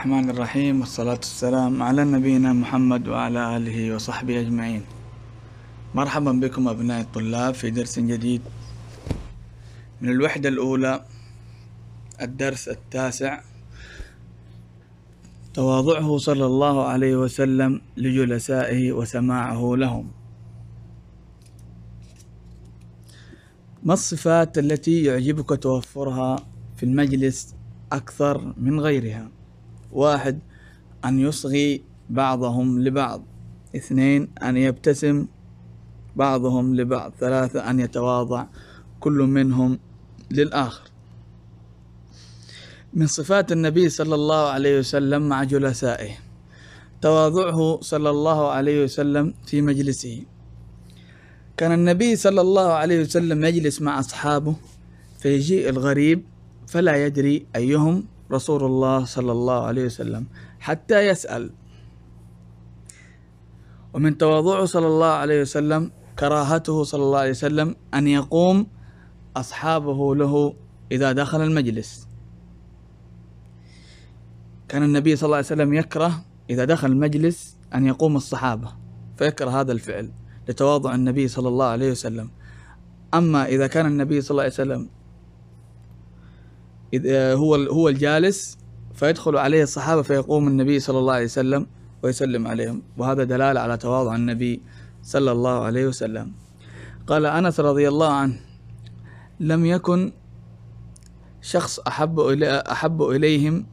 الرحمن الرحيم والصلاة والسلام على نبينا محمد وعلى آله وصحبه أجمعين مرحبا بكم أبناء الطلاب في درس جديد من الوحدة الأولى الدرس التاسع تواضعه صلى الله عليه وسلم لجلسائه وسماعه لهم ما الصفات التي يعجبك توفرها في المجلس أكثر من غيرها واحد أن يصغي بعضهم لبعض اثنين أن يبتسم بعضهم لبعض ثلاثة أن يتواضع كل منهم للآخر من صفات النبي صلى الله عليه وسلم مع جلسائه تواضعه صلى الله عليه وسلم في مجلسه كان النبي صلى الله عليه وسلم يجلس مع أصحابه فيجيء الغريب فلا يدري أيهم رسول الله صلى الله عليه وسلم حتى يسأل ومن تواضعه صلى الله عليه وسلم كراهته صلى الله عليه وسلم أن يقوم أصحابه له إذا دخل المجلس كان النبي صلى الله عليه وسلم يكره إذا دخل المجلس أن يقوم الصحابة فيكره هذا الفعل لتواضع النبي صلى الله عليه وسلم أما إذا كان النبي صلى الله عليه وسلم آه، هو هو الجالس فيدخل عليه الصحابة فيقوم النبي صلى الله عليه وسلم ويسلم عليهم وهذا دلالة على تواضع النبي صلى الله عليه وسلم قال أنس رضي الله عنه لم يكن شخص أحب, أحب إليهم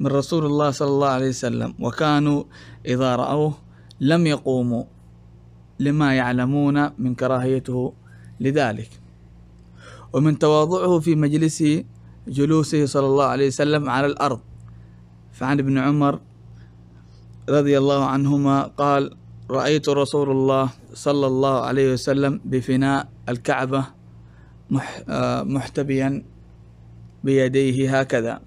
من رسول الله صلى الله عليه وسلم وكانوا إذا رأوه لم يقوموا لما يعلمون من كراهيته لذلك ومن تواضعه في مجلسه جلوسه صلى الله عليه وسلم على الأرض فعن ابن عمر رضي الله عنهما قال رأيت رسول الله صلى الله عليه وسلم بفناء الكعبة محتبيا بيديه هكذا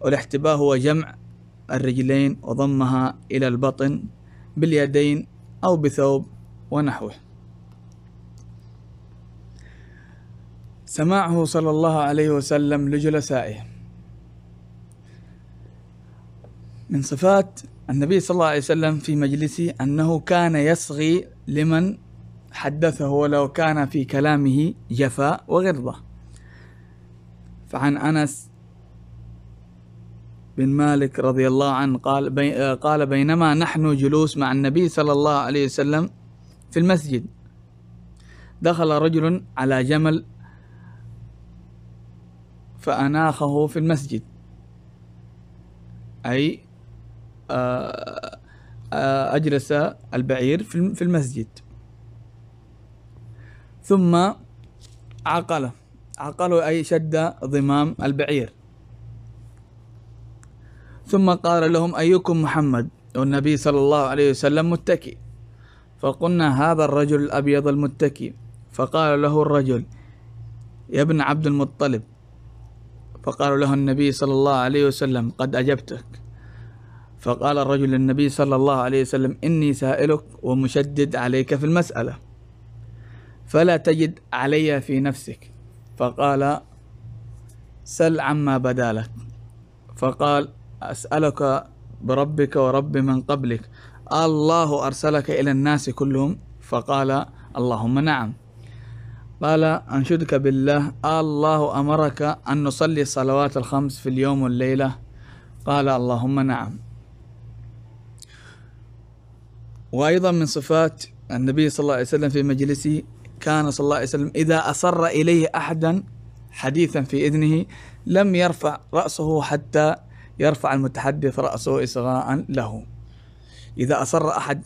والاحتباء هو جمع الرجلين وضمها إلى البطن باليدين أو بثوب ونحوه سماعه صلى الله عليه وسلم لجلسائه من صفات النبي صلى الله عليه وسلم في مجلسه أنه كان يصغي لمن حدثه ولو كان في كلامه جفاء وغرضة فعن أنس بن مالك رضي الله عنه قال, بي قال بينما نحن جلوس مع النبي صلى الله عليه وسلم في المسجد دخل رجل على جمل فأناخه في المسجد أي آه، آه، أجلس البعير في المسجد ثم عقله عقله أي شد ضمام البعير ثم قال لهم أيكم محمد والنبي صلى الله عليه وسلم متكئ فقلنا هذا الرجل الأبيض المتكئ فقال له الرجل يا ابن عبد المطلب فقال له النبي صلى الله عليه وسلم قد أجبتك فقال الرجل للنبي صلى الله عليه وسلم إني سائلك ومشدد عليك في المسألة فلا تجد علي في نفسك فقال سل عما بدا لك فقال أسألك بربك ورب من قبلك الله أرسلك إلى الناس كلهم فقال اللهم نعم قال أنشدك بالله الله أمرك أن نصلي الصلوات الخمس في اليوم والليلة قال اللهم نعم وأيضا من صفات النبي صلى الله عليه وسلم في مجلسه كان صلى الله عليه وسلم إذا أصر إليه أحدا حديثا في إذنه لم يرفع رأسه حتى يرفع المتحدث رأسه إصغاء له إذا أصر أحد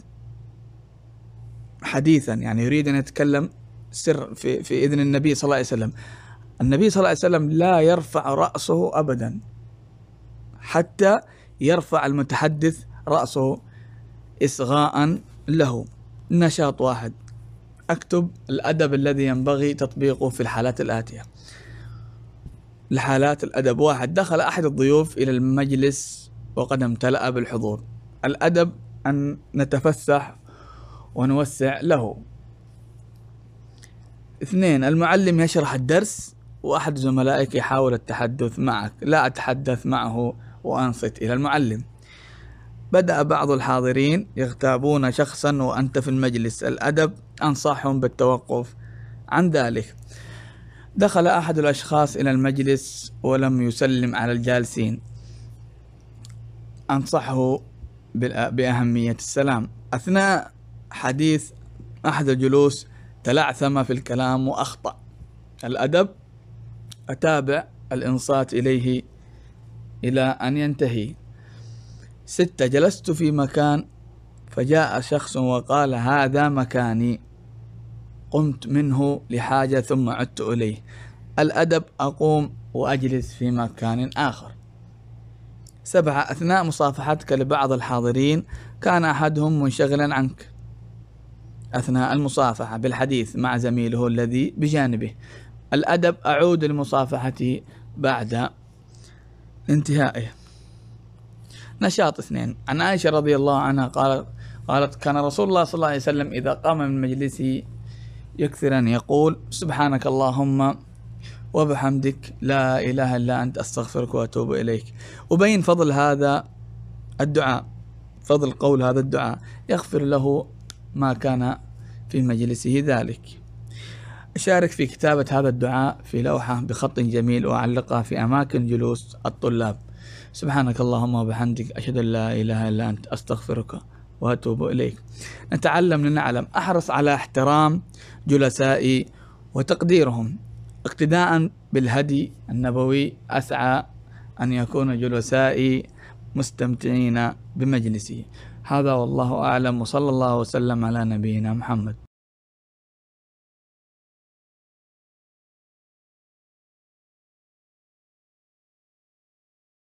حديثا يعني يريد أن يتكلم سر في في اذن النبي صلى الله عليه وسلم النبي صلى الله عليه وسلم لا يرفع راسه ابدا حتى يرفع المتحدث راسه اصغاء له نشاط واحد اكتب الادب الذي ينبغي تطبيقه في الحالات الاتيه الحالات الادب واحد دخل احد الضيوف الى المجلس وقد امتلأ بالحضور الادب ان نتفسح ونوسع له اثنين المعلم يشرح الدرس وأحد زملائك يحاول التحدث معك لا أتحدث معه وأنصت إلى المعلم بدأ بعض الحاضرين يغتابون شخصا وأنت في المجلس الأدب أنصحهم بالتوقف عن ذلك دخل أحد الأشخاص إلى المجلس ولم يسلم على الجالسين أنصحه بأهمية السلام أثناء حديث أحد الجلوس تلعثم في الكلام وأخطأ الأدب أتابع الإنصات إليه إلى أن ينتهي ستة جلست في مكان فجاء شخص وقال هذا مكاني قمت منه لحاجة ثم عدت إليه الأدب أقوم وأجلس في مكان آخر سبعة أثناء مصافحتك لبعض الحاضرين كان أحدهم منشغلا عنك أثناء المصافحة بالحديث مع زميله الذي بجانبه الأدب أعود لمصافحته بعد انتهائه نشاط اثنين عن عائشة رضي الله عنها قالت قالت كان رسول الله صلى الله عليه وسلم إذا قام من مجلسه يكثر أن يقول سبحانك اللهم وبحمدك لا إله إلا أنت أستغفرك وأتوب إليك وبين فضل هذا الدعاء فضل قول هذا الدعاء يغفر له ما كان في مجلسه ذلك أشارك في كتابة هذا الدعاء في لوحة بخط جميل وأعلقها في أماكن جلوس الطلاب سبحانك اللهم وبحمدك أشهد أن لا إله إلا أنت أستغفرك وأتوب إليك نتعلم لنعلم أحرص على احترام جلسائي وتقديرهم اقتداء بالهدي النبوي أسعى أن يكون جلسائي مستمتعين بمجلسه هذا والله أعلم وصلى الله وسلم على نبينا محمد